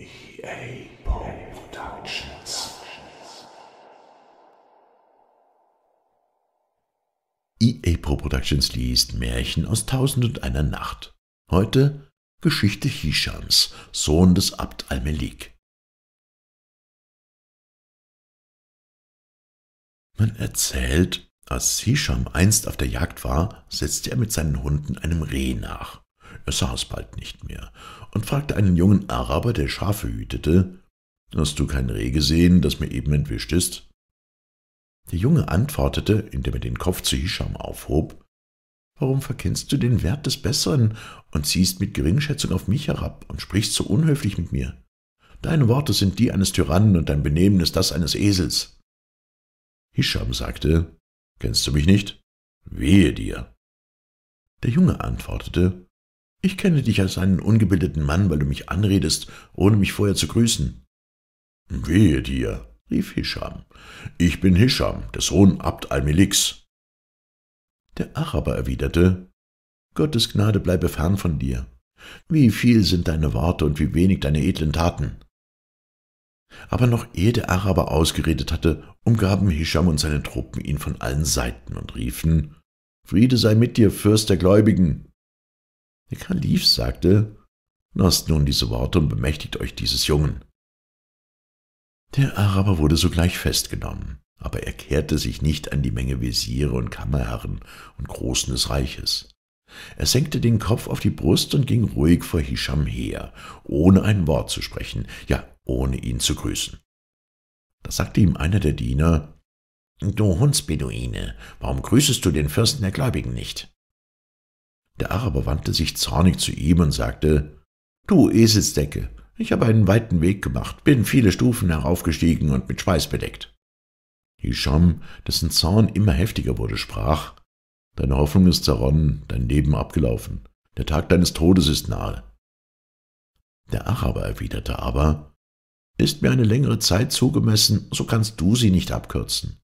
EA Productions. EA Pro Productions liest Märchen aus Tausend und einer Nacht. Heute Geschichte Hishams, Sohn des Abd al-Melik. Man erzählt, als Hisham einst auf der Jagd war, setzte er mit seinen Hunden einem Reh nach. Er sah es bald nicht mehr und fragte einen jungen Araber, der Schafe hütete, »Hast du kein Reh gesehen, das mir eben entwischt ist?« Der Junge antwortete, indem er den Kopf zu Hisham aufhob, »Warum verkennst du den Wert des Besseren und ziehst mit Geringschätzung auf mich herab und sprichst so unhöflich mit mir? Deine Worte sind die eines Tyrannen und dein Benehmen ist das eines Esels.« Hisham sagte, »Kennst du mich nicht? Wehe dir!« Der Junge antwortete, ich kenne dich als einen ungebildeten Mann, weil du mich anredest, ohne mich vorher zu grüßen. Wehe dir, rief Hisham. Ich bin Hisham, der Sohn Abd al-Meliks. Der Araber erwiderte, Gottes Gnade bleibe fern von dir. Wie viel sind deine Worte und wie wenig deine edlen Taten. Aber noch ehe der Araber ausgeredet hatte, umgaben Hisham und seine Truppen ihn von allen Seiten und riefen, Friede sei mit dir, Fürst der Gläubigen, der Kalif sagte, lasst nun diese Worte und bemächtigt euch dieses Jungen. Der Araber wurde sogleich festgenommen, aber er kehrte sich nicht an die Menge Wesire und Kammerherren und Großen des Reiches. Er senkte den Kopf auf die Brust und ging ruhig vor Hisham her, ohne ein Wort zu sprechen, ja, ohne ihn zu grüßen. Da sagte ihm einer der Diener, Du Hundsbeduine, warum grüßest du den Fürsten der Gläubigen nicht? Der Araber wandte sich zornig zu ihm und sagte, »Du Eselsdecke, ich habe einen weiten Weg gemacht, bin viele Stufen heraufgestiegen und mit Schweiß bedeckt.« Hisham, dessen Zorn immer heftiger wurde, sprach, »Deine Hoffnung ist zerronnen, dein Leben abgelaufen. Der Tag deines Todes ist nahe.« Der Araber erwiderte aber, »Ist mir eine längere Zeit zugemessen, so kannst du sie nicht abkürzen.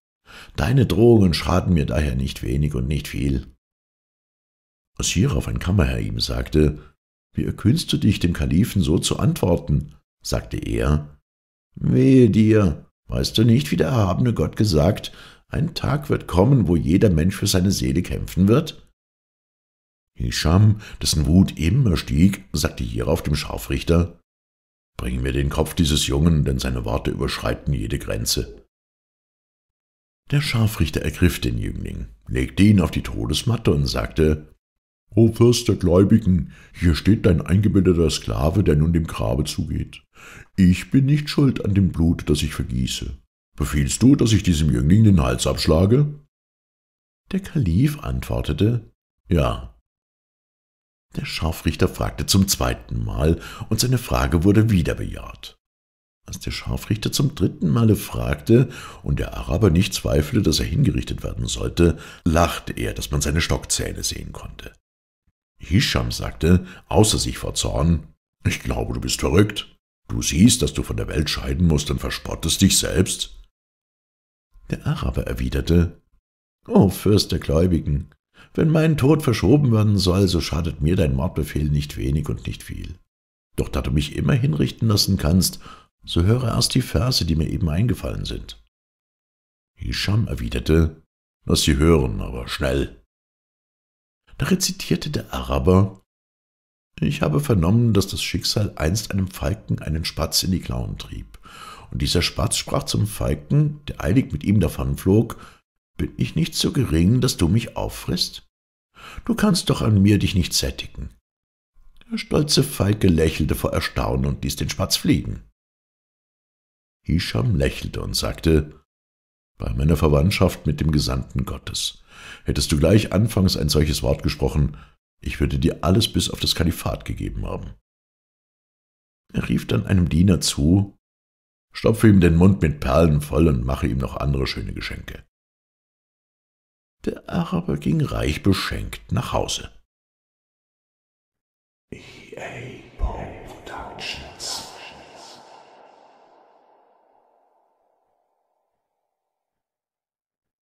Deine Drohungen schaden mir daher nicht wenig und nicht viel. Als hierauf ein Kammerherr ihm sagte, wie erkühnst du dich, dem Kalifen so zu antworten? sagte er, Wehe dir, weißt du nicht, wie der erhabene Gott gesagt, ein Tag wird kommen, wo jeder Mensch für seine Seele kämpfen wird? Hisham, dessen Wut immer stieg, sagte hierauf dem Scharfrichter, Bring mir den Kopf dieses Jungen, denn seine Worte überschreiten jede Grenze. Der Scharfrichter ergriff den Jüngling, legte ihn auf die Todesmatte und sagte, O Fürst der Gläubigen, hier steht dein eingebildeter Sklave, der nun dem Grabe zugeht. Ich bin nicht schuld an dem Blut, das ich vergieße. Befehlst du, dass ich diesem Jüngling den Hals abschlage? Der Kalif antwortete, ja. Der Scharfrichter fragte zum zweiten Mal, und seine Frage wurde wieder bejaht. Als der Scharfrichter zum dritten Male fragte und der Araber nicht zweifelte, dass er hingerichtet werden sollte, lachte er, dass man seine Stockzähne sehen konnte. Hisham sagte, außer sich vor Zorn, »Ich glaube, du bist verrückt. Du siehst, dass du von der Welt scheiden musst und verspottest dich selbst.« Der Araber erwiderte, »O Fürst der Gläubigen, wenn mein Tod verschoben werden soll, so schadet mir dein Mordbefehl nicht wenig und nicht viel. Doch da du mich immer hinrichten lassen kannst, so höre erst die Verse, die mir eben eingefallen sind.« Hisham erwiderte, »Lass sie hören, aber schnell.« da rezitierte der Araber Ich habe vernommen, dass das Schicksal einst einem Falken einen Spatz in die Klauen trieb. Und dieser Spatz sprach zum Falken, der eilig mit ihm davonflog, Bin ich nicht so gering, dass du mich auffrisst? Du kannst doch an mir dich nicht sättigen. Der stolze Falke lächelte vor Erstaunen und ließ den Spatz fliegen. Hisham lächelte und sagte, bei meiner Verwandtschaft mit dem Gesandten Gottes. Hättest du gleich anfangs ein solches Wort gesprochen, ich würde dir alles bis auf das Kalifat gegeben haben. Er rief dann einem Diener zu, stopfe ihm den Mund mit Perlen voll und mache ihm noch andere schöne Geschenke. Der Araber ging reich beschenkt nach Hause. EA Productions